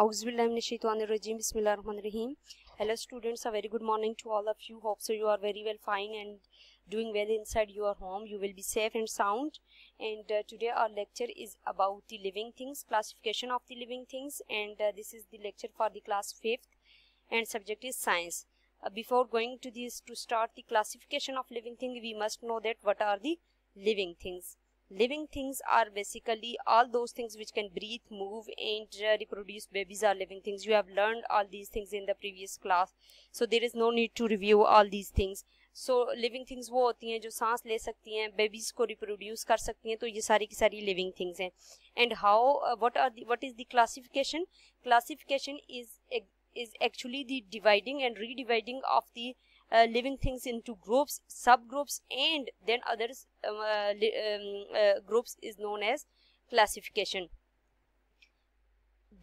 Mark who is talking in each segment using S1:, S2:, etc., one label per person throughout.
S1: Hello students, a very good morning to all of you. Hope so you are very well fine and doing well inside your home. You will be safe and sound. And uh, today our lecture is about the living things, classification of the living things. And uh, this is the lecture for the class 5th and subject is science. Uh, before going to this, to start the classification of living thing, we must know that what are the living things living things are basically all those things which can breathe move and uh, reproduce babies are living things you have learned all these things in the previous class so there is no need to review all these things so living things wo hoti hain jo saans le sakti hain reproduce kar sakti living things and how uh, what are the what is the classification classification is is actually the dividing and redividing of the uh, living things into groups subgroups and then others um, uh, um, uh, groups is known as classification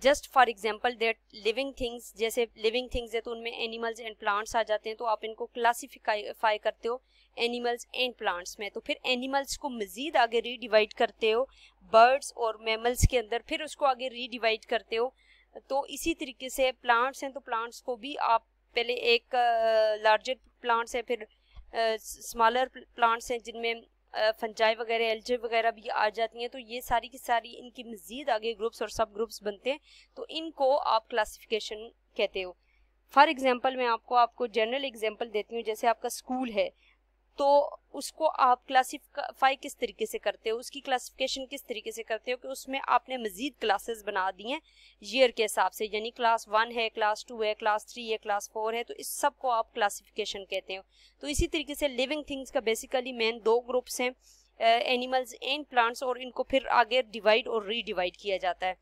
S1: just for example that living things जैसे living things है तो उनमें animals and plants आ जाते हैं तो आप इनको classify uh, करते हो एनिमल्स एंड प्लांट्स में तो फिर एनिमल्स को मज़ीद आगे रीडिवाइड करते हो बर्ड्स और मेमल्स के अंदर फिर उसको आगे रीडिवाइड करते हो तो इसी तरीके से प्लांट्स हैं तो प्लांट्स को भी आप पहले एक लार्जर प्लांट्स हैं फिर स्मॉलर प्लांट्स हैं जिनमें फंजाई वगैरह एल्जे वगैरह भी आ जाती हैं तो ये सारी की सारी इनकी मज़ीद आगे ग्रुप्स और सब ग्रुप्स बनते हैं तो इनको आप क्लासिफिकेशन कहते हो फॉर एग्जाम्पल मैं आपको आपको जनरल एग्जाम्पल देती हूँ जैसे आपका स्कूल है तो उसको आप क्लासीफाई किस तरीके से करते हो उसकी क्लासिफिकेशन किस तरीके से करते हो कि उसमें आपने मजीद क्लासेस बना दी हैं ईयर के हिसाब से यानी क्लास वन है क्लास टू है क्लास थ्री है क्लास फोर है तो इस सब को आप क्लासिफिकेशन कहते हो तो इसी तरीके से लिविंग थिंग्स का बेसिकली मेन दो ग्रुप्स हैं एनिमल्स एंड प्लांट्स और इनको फिर आगे डिवाइड और रीडिवाइड किया जाता है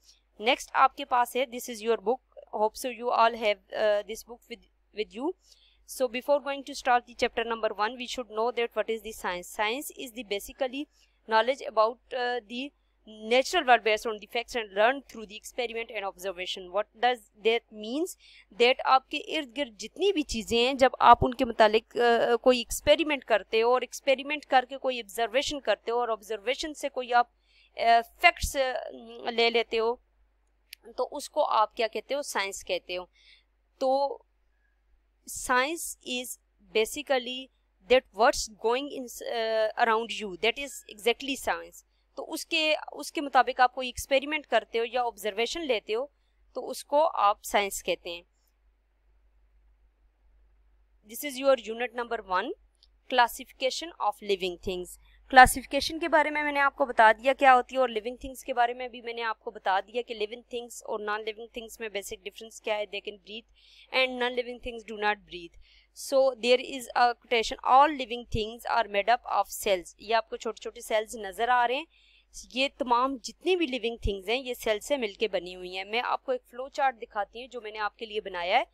S1: नेक्स्ट आपके पास है this is your book hopes you all have this book with with you So before going to start the chapter number 1, we should know that what is the science. Science is the basically knowledge about uh, the natural world based on the facts and learned through the experiment and observation. What does that means? That aapke ird gird jitni bhi cheeze hain jab aap unke mutalliq uh, कोई experiment करते हो और experiment करके कोई observation करते हो और observation से कोई आप फैक्ट्स uh, ले लेते हो तो उसको आप क्या कहते हो साइंस कहते हो तो science is basically that what's going in uh, around you that is exactly science तो उसके उसके मुताबिक आप कोई एक्सपेरिमेंट करते हो या ऑब्जर्वेशन लेते हो तो उसको आप साइंस कहते हैं this is your unit number one classification of living things classification के बारे में मैंने आपको बता दिया क्या होती है और लिविंग थिंग्स के बारे में भी मैंने आपको बता दिया कि लिविंग थिंग्स और नॉन लिविंग थिंग्स में बेसिक डिफरेंस क्या है they can breathe and non living things do not breathe so there is a quotation all living things are made up of cells ये आपको छोटे छोटे सेल्स नज़र आ रहे हैं ये तमाम जितनी भी लिविंग थिंग्स हैं ये सेल से मिलके बनी हुई हैं मैं आपको एक फ्लो चार्ट दिखाती हूँ जो मैंने आपके लिए बनाया है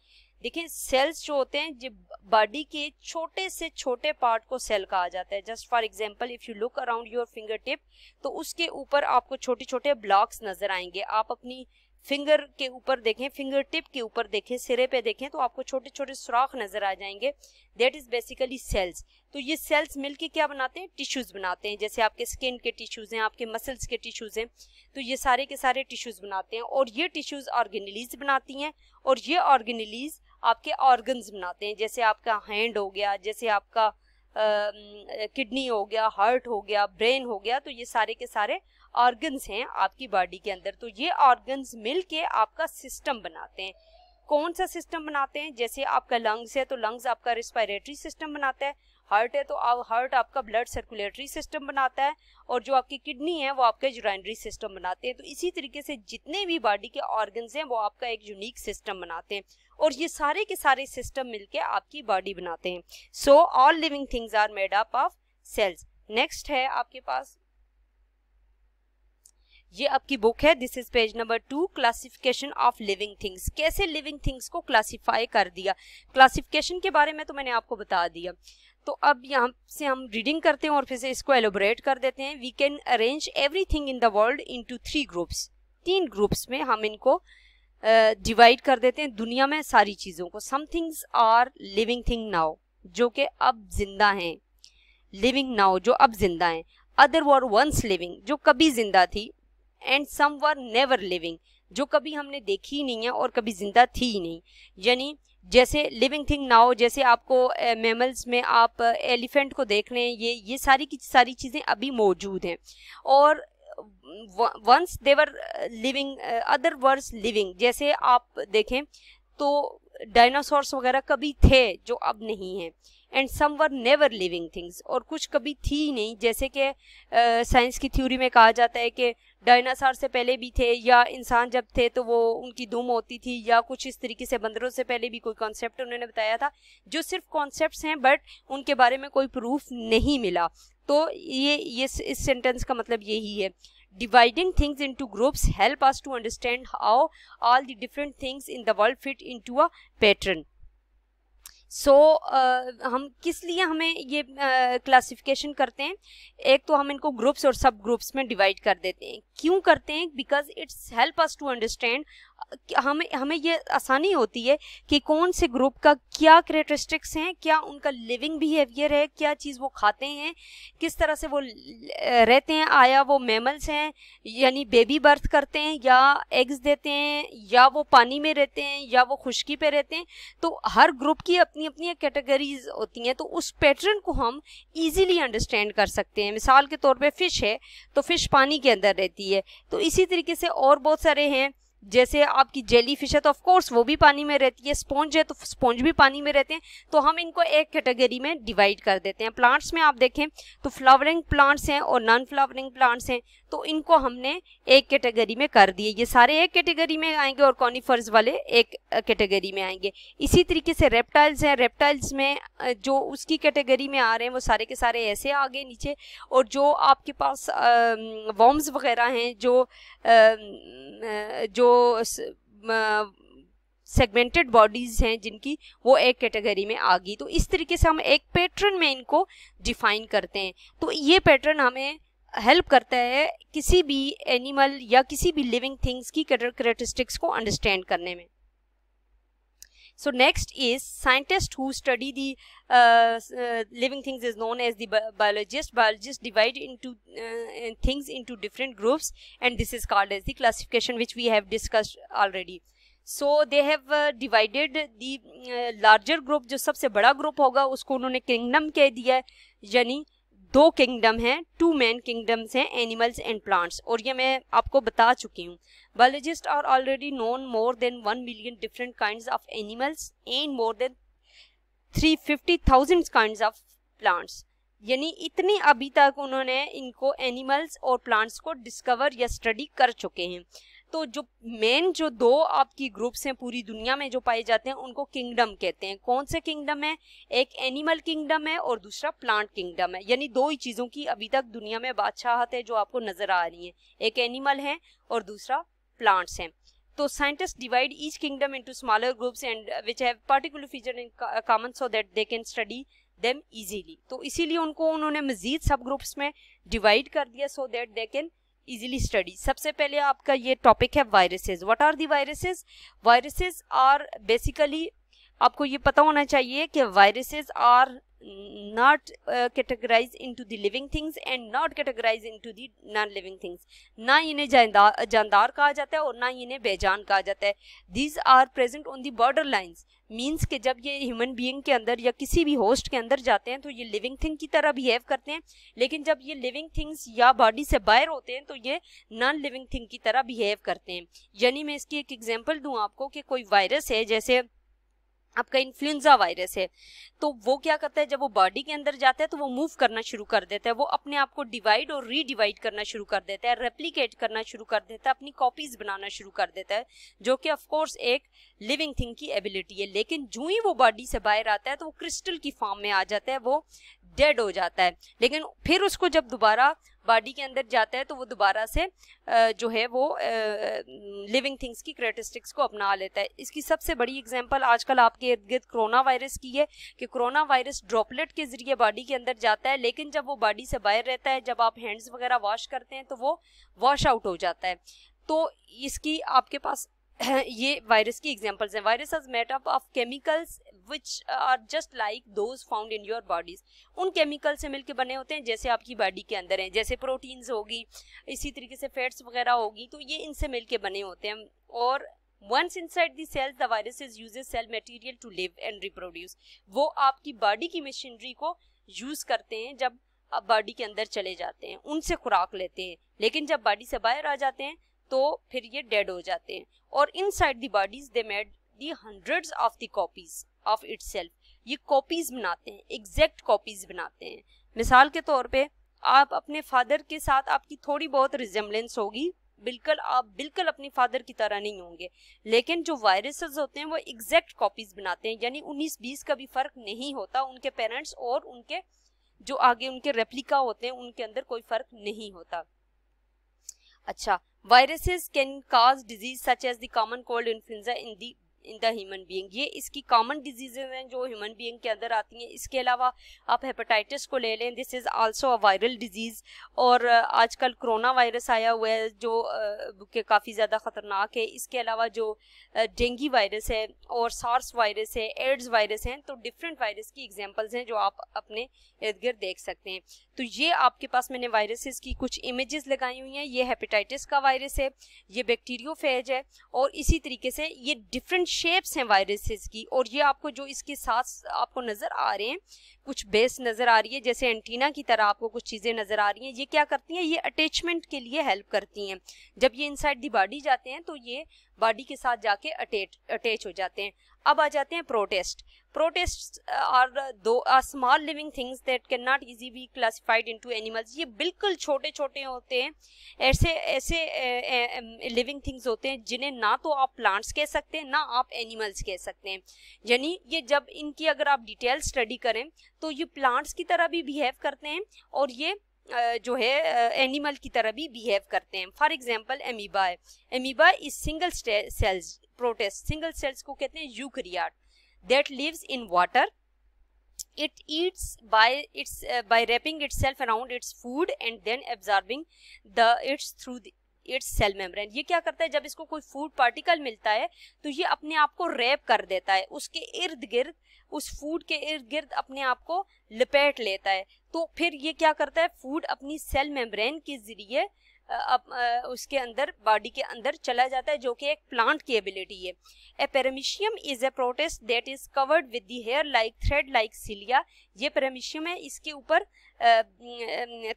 S1: देखिए सेल्स जो होते हैं जब बॉडी के छोटे से छोटे पार्ट को सेल कहा जाता है just for example if you look around your finger tip तो उसके ऊपर आपको छोटे छोटे ब्लॉक्स नज़र आएंगे आप अपनी फिंगर के ऊपर देखें फिंगर टिप के ऊपर देखें सिरे पे देखें तो आपको छोटे छोटे सुराख नजर आ जाएंगे देट इज बेसिकली सेल्स तो ये सेल्स मिलके क्या बनाते हैं टिश्यूज बनाते हैं जैसे आपके स्किन के टिश्यूज हैं आपके मसल्स के टिश्यूज हैं तो ये सारे के सारे टिश्यूज बनाते हैं और ये टिश्यूज ऑर्गेनिलीज बनाती हैं और ये ऑर्गेनिलीज आपके ऑर्गन बनाते हैं जैसे आपका हैंड हो गया जैसे आपका किडनी uh, हो गया हार्ट हो गया ब्रेन हो गया तो ये सारे के सारे ऑर्गन्स हैं आपकी बॉडी के अंदर तो ये ऑर्गन्स मिल के आपका सिस्टम बनाते हैं कौन सा सिस्टम बनाते हैं जैसे आपका लंग्स है तो लंग्स आपका रिस्पायरेटरी सिस्टम बनाता है हार्ट है तो आप हार्ट आपका ब्लड सर्कुलेटरी सिस्टम बनाता है और जो आपकी किडनी है वो आपका जुराइनरी सिस्टम बनाते हैं तो इसी तरीके से जितने भी बॉडी के ऑर्गन्स हैं वो आपका एक यूनिक सिस्टम बनाते हैं और ये सारे के सारे सिस्टम मिलके आपकी बॉडी बनाते हैं so all living things are made up of cells next है आपके पास ये आपकी बुक है this is page number two classification of living things कैसे लिविंग थिंग्स को क्लासिफाई कर दिया क्लासिफिकेशन के बारे में तो मैंने आपको बता दिया तो अब यहाँ से हम रीडिंग करते हैं और फिर से इसको एलोबरेट कर देते हैं we can arrange everything in the world into three groups तीन ग्रुप्स में हम इनको डिवाइड uh, कर देते हैं दुनिया में सारी चीज़ों को some things are living thing now जो कि अब जिंदा हैं लिविंग नाउ जो अब जिंदा हैं अदर वर वंस लिविंग जो कभी जिंदा थी and some were never living जो कभी हमने देखी ही नहीं है और कभी ज़िंदा थी ही नहीं यानी जैसे लिविंग थिंग नाउ जैसे आपको मेमल्स में आप एलिफेंट को देख रहे हैं ये ये सारी की सारी चीज़ें अभी मौजूद हैं और once they were living other were living जैसे आप देखें तो डायनासोर्स वगैरह कभी थे जो अब नहीं हैं and some were never living things और कुछ कभी थी ही नहीं जैसे कि साइंस की थ्योरी में कहा जाता है कि डायनासार से पहले भी थे या इंसान जब थे तो वो उनकी दुम होती थी या कुछ इस तरीके से बंदरों से पहले भी कोई कॉन्सेप्ट उन्होंने बताया था जो सिर्फ कॉन्सेप्ट हैं बट उनके बारे में कोई प्रूफ नहीं मिला तो ये ये इस सेंटेंस का मतलब यही है dividing things into groups help us to understand how all the different things in the world fit into a pattern so so, uh, हम किस लिए हमें ये क्लासिफिकेशन uh, करते हैं एक तो हम इनको ग्रुप्स और सब ग्रुप्स में डिवाइड कर देते हैं क्यों करते हैं because it's help us to understand हमें हमें ये आसानी होती है कि कौन से ग्रुप का क्या करेक्टरिस्टिक्स हैं क्या उनका लिविंग बिहेवियर है क्या चीज़ वो खाते हैं किस तरह से वो रहते हैं आया वो मेमल्स हैं यानी बेबी बर्थ करते हैं या एग्स देते हैं या वो पानी में रहते हैं या वो खुश्की पे रहते हैं तो हर ग्रुप की अपनी अपनी कैटेगरीज होती हैं तो उस पैटर्न को हम ईजिली अंडरस्टैंड कर सकते हैं मिसाल के तौर पर फिश है तो फिश पानी के अंदर रहती है तो इसी तरीके से और बहुत सारे हैं जैसे आपकी जेली फिश है तो ऑफकोर्स वो भी पानी में रहती है स्पॉन्ज है तो स्पॉन्ज भी पानी में रहते हैं तो हम इनको एक कैटेगरी में डिवाइड कर देते हैं प्लांट्स में आप देखें तो फ्लावरिंग प्लांट्स हैं और नॉन फ्लावरिंग प्लांट्स हैं तो इनको हमने एक कैटेगरी में कर दिए ये सारे एक कैटेगरी में आएंगे और कॉनिफर्स वाले एक कैटेगरी में आएंगे इसी तरीके से रेप्टाइल्स हैं रेप्टाइल्स में जो उसकी कैटेगरी में आ रहे हैं वो सारे के सारे ऐसे आगे नीचे और जो आपके पास वॉम्स वगैरह हैं जो जो सेगमेंटेड बॉडीज़ हैं जिनकी वो एक कैटेगरी में आ गई तो इस तरीके से हम एक पैटर्न में इनको डिफाइन करते हैं तो ये पैटर्न हमें हेल्प करता है किसी भी एनिमल या किसी भी लिविंग थिंग्स की करेक्टरिस्टिक्स को अंडरस्टैंड करने में So next is scientists who study the uh, uh, living things is known as the bi biologist. Biologists divide into uh, things into different groups and this is called as the classification which we have discussed already. So they have uh, divided the uh, larger group, जो सबसे the group होगा उसको उन्होंने kingdom कह दो kingdom हैं two main kingdoms हैं animals and plants और ये मैं आपको बता चुकी हूँ biologist are already known more than one million different kind of animals and more than three fifty thousand kind of plants यानी इतने अभी तक उन्होंने इनको एनिमल्स और प्लांट्स को डिस्कवर या स्टडी कर चुके हैं तो जो मेन जो दो आपकी ग्रुप्स हैं पूरी दुनिया में जो पाए जाते हैं उनको किंगडम कहते हैं कौन से किंगडम है एक एनिमल किंगडम है और दूसरा प्लांट किंगडम है यानी दो ही चीज़ों की अभी तक दुनिया में बादशाहत है जो आपको नजर आ रही है एक एनिमल है और दूसरा प्लांट्स हैं तो scientist divide each kingdom into smaller group and which have particular feature in common so that they can study them easily तो इसीलिए उनको उन्होंने मजीद सब ग्रुप्स में डिवाइड कर दिया so that they can easily study सबसे पहले आपका ये टॉपिक है viruses what are the viruses viruses are basically आपको ये पता होना चाहिए कि viruses are not uh, categorized into the living things and not categorized into the non living things ना इन्हें जानदार जानदार कहा जाता है और ना इन्हें बेजान कहा जाता है these are present on the border lines means के जब ये ह्यूमन बीइंग के अंदर या किसी भी होस्ट के अंदर जाते हैं तो ये लिविंग थिंग की तरह बिहेव करते हैं लेकिन जब ये लिविंग थिंग्स या बॉडी से बाहर होते हैं तो ये नॉन लिविंग थिंग की तरह बिहेव करते हैं यानी मैं इसकी एक एग्जांपल दूं आपको कि कोई वायरस है जैसे आपका इन्फ्लुएंजा वायरस है तो वो क्या करता है जब वो बॉडी के अंदर जाता है तो वो मूव करना शुरू कर देता है वो अपने आप को डिवाइड और रीडिवाइड करना शुरू कर देता है रेप्लीकेट करना शुरू कर देता है अपनी कॉपीज बनाना शुरू कर देता है जो कि ऑफकोर्स एक लिविंग थिंग की एबिलिटी है लेकिन जू ही वो बॉडी से बाहर आता है तो वो क्रिस्टल की फॉर्म में आ जाता है वो डेड हो जाता है लेकिन फिर उसको जब दोबारा बॉडी के अंदर जाता है तो वो दोबारा से जो है वो लिविंग थिंग्स की करेटिस्टिक्स को अपना लेता है इसकी सबसे बड़ी एग्जांपल आजकल आपके इर्द गिर्द कोरोना वायरस की है कि कोरोना वायरस ड्रॉपलेट के जरिए बॉडी के अंदर जाता है लेकिन जब वो बॉडी से बाहर रहता है जब आप हैंड्स वगैरह वॉश करते हैं तो वो वॉश आउट हो जाता है तो इसकी आपके पास ये वायरस की एग्जांपल्स हैं virus is made up of chemicals which are just like those found in your bodies उन केमिकल्स से मिलकर बने होते हैं जैसे आपकी बॉडी के अंदर हैं जैसे प्रोटीन्स होगी इसी तरीके से फैट्स वगैरह होगी तो ये इनसे मिलकर बने होते हैं और once inside the the the इज uses cell material to live and reproduce वो आपकी बॉडी की मशीनरी को यूज करते हैं जब आप बॉडी के अंदर चले जाते हैं उनसे खुराक लेते हैं लेकिन जब बॉडी से बाहर आ जाते हैं तो फिर ये डेड हो जाते हैं और inside the bodies they made the hundred of the copies of it ये कॉपीज बनाते हैं एग्जैक्ट कॉपीज बनाते हैं मिसाल के तौर पे आप अपने फादर के साथ आपकी थोड़ी बहुत रिजेम्बलेंस होगी बिल्कुल आप बिल्कुल अपने फादर की तरह नहीं होंगे लेकिन जो वायरसेस होते हैं वो एग्जैक्ट कॉपीज बनाते हैं यानी 19-20 का भी फर्क नहीं होता उनके पेरेंट्स और उनके जो आगे उनके रेप्लिका होते हैं उनके अंदर कोई फर्क नहीं होता अच्छा Viruses can cause disease such as the common cold influenza in the in the human being ये इसकी कॉमन डिजीजेज हैं जो ह्यूमन बीइंग के अंदर आती हैं इसके अलावा आप हेपेटाइटिस को ले लें this is also a viral disease और आजकल कोरोना वायरस आया हुआ है जो के काफ़ी ज़्यादा ख़तरनाक है इसके अलावा जो डेंगी वायरस है और सार्स वायरस है एड्स वायरस हैं तो डिफरेंट वायरस की एग्जाम्पल्स हैं जो आप अपने इर्द गिर्द देख सकते हैं तो ये आपके पास मैंने वायरसेस की कुछ इमेजेस लगाई हुई हैं ये हेपेटाइटिस का वायरस है ये बैक्टीरियोफेज है और इसी तरीके से ये डिफरेंट शेप्स हैं वायरसेस की और ये आपको जो इसके साथ आपको नज़र आ रहे हैं कुछ बेस नज़र आ रही है जैसे एंटीना की तरह आपको कुछ चीज़ें नज़र आ रही हैं ये क्या करती हैं ये अटैचमेंट के लिए हेल्प करती हैं जब ये इनसाइड दी बॉडी जाते हैं तो ये बॉडी के साथ जाके अटैच हो जाते हैं अब आ जाते हैं protist protist uh, are two uh, small small living things that cannot easily be classified into animals ये बिल्कुल छोटे छोटे होते हैं ऐसे ऐसे लिविंग थिंग्स होते हैं जिन्हें ना तो आप प्लांट्स कह सकते हैं ना आप एनिमल्स कह सकते हैं यानी ये जब इनकी अगर आप डिटेल स्टडी करें तो ये प्लांट्स की तरह भी बिहेव करते हैं और ये जो है एनिमल की तरह भी बिहेव करते हैं for example amoeba amoeba is single cells protist single cells को कहते हैं eukaryote that lives in water it eats by its uh, by wrapping itself around its food and then absorbing the its through the, its cell membrane ये क्या करता है जब इसको कोई फूड पार्टिकल मिलता है तो ये अपने आप को रैप कर देता है उसके इर्द गिर्द उस फूड के इर्द गिर्द अपने आप को लपेट लेता है तो फिर ये क्या करता है फूड अपनी सेल मेम्ब्रेन के जरिए अब उसके अंदर बॉडी के अंदर चला जाता है जो कि एक प्लांट की एबिलिटी है a paramecium is a protist that is covered with the hair like thread like cilia ये पेरामिशियम है इसके ऊपर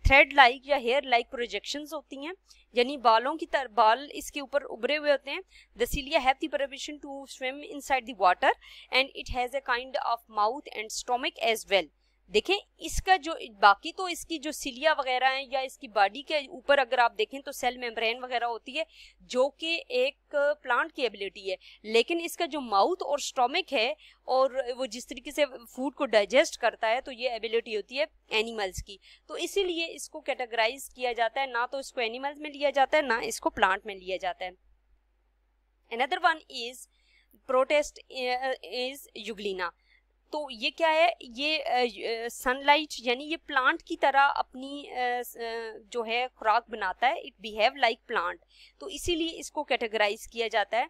S1: थ्रेड लाइक या हेयर लाइक प्रोजेक्शंस होती हैं यानी बालों की तरह बाल इसके ऊपर उभरे हुए होते हैं the cilia have the permission to swim inside the water and it has a kind of mouth and stomach as well देखें इसका जो बाकी तो इसकी जो सिलिया वगैरह है या इसकी बॉडी के ऊपर अगर आप देखें तो सेल मेम्ब्रेन वगैरह होती है जो कि एक प्लांट की एबिलिटी है लेकिन इसका जो माउथ और स्टोमिक है और वो जिस तरीके से फूड को डाइजेस्ट करता है तो ये एबिलिटी होती है एनिमल्स की तो इसीलिए इसको कैटेगराइज किया जाता है ना तो इसको एनिमल्स में लिया जाता है ना इसको प्लांट में लिया जाता है another one is protist is euglena तो ये क्या है ये सनलाइट यानी ये प्लांट की तरह अपनी जो है खुराक बनाता है इट बिहेव लाइक प्लांट तो इसीलिए इसको कैटेगराइज किया जाता है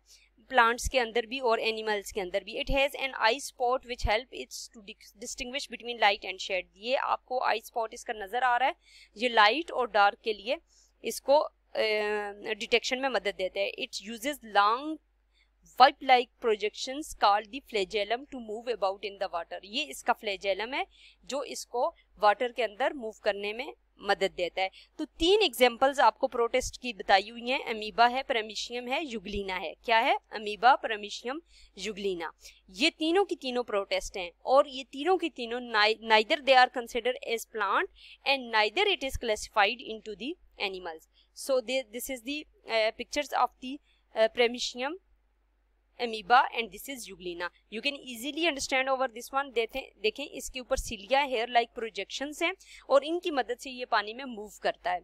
S1: प्लांट्स के अंदर भी और एनिमल्स के अंदर भी it has an eye spot which help its to distinguish between light and shade ये आपको आई स्पॉट इसका नज़र आ रहा है ये लाइट और डार्क के लिए इसको डिटेक्शन uh, में मदद देता है its uses long pulp like projection called the flagellum to move about in the water ये इसका फ्लेजेलम है जो इसको वाटर के अंदर मूव करने में मदद देता है तो तीन एग्जाम्पल्स आपको प्रोटेस्ट की बताई हुई हैं अमीबा है परमिशियम है युगलीना है क्या है अमीबा परमिशियम युगलीना ये तीनों की तीनों प्रोटेस्ट हैं और ये तीनों की तीनों neither they are consider as plant and neither it is classified into the animals so this is the pictures of the paramecium amoeba and this is euglena you can easily understand over this one देखें देखें इसके ऊपर cilia hair like projections हैं और इनकी मदद से ये पानी में move करता है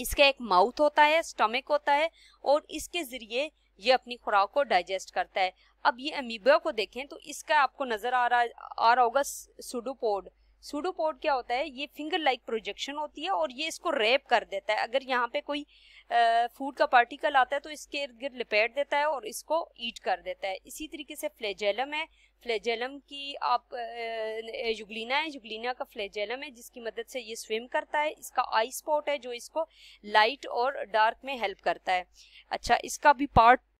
S1: इसका एक माउथ होता है स्टमक होता है और इसके ज़रिए ये अपनी खुराक को डाइजेस्ट करता है अब ये अमीबा को देखें तो इसका आपको नज़र आ रहा आ रहा होगा सुडोपोड सुडोपोड क्या होता है ये फिंगर लाइक प्रोजेक्शन होती है और ये इसको रेप कर देता है अगर यहाँ पे कोई फूड का पार्टिकल आता है तो इसके इर्द गिर्द लपेट देता है और इसको ईट कर देता है इसी तरीके से फ्लेजेलम है फ्लेजेलम की आप युगलीना है युगलीना का फ्लेजेलम है जिसकी मदद से ये स्विम करता है इसका आई स्पॉट है जो इसको लाइट और डार्क में हेल्प करता है अच्छा इसका भी पार्ट